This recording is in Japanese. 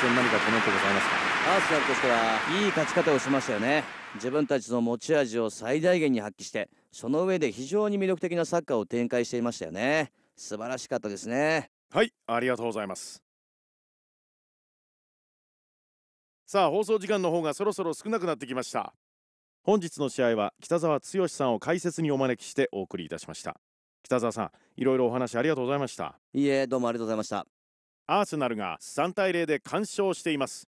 戦何かコメントございますかアーセナルとしてはいい勝ち方をしましたよね自分たちの持ち味を最大限に発揮してその上で非常に魅力的なサッカーを展開していましたよね素晴らしかったですねはいありがとうございますさあ放送時間の方がそろそろ少なくなってきました本日の試合は北澤剛さんを解説にお招きしてお送りいたしました北澤さんいろいろお話ありがとうございましたいいえどうもありがとうございましたアーセナルが3対0で完勝しています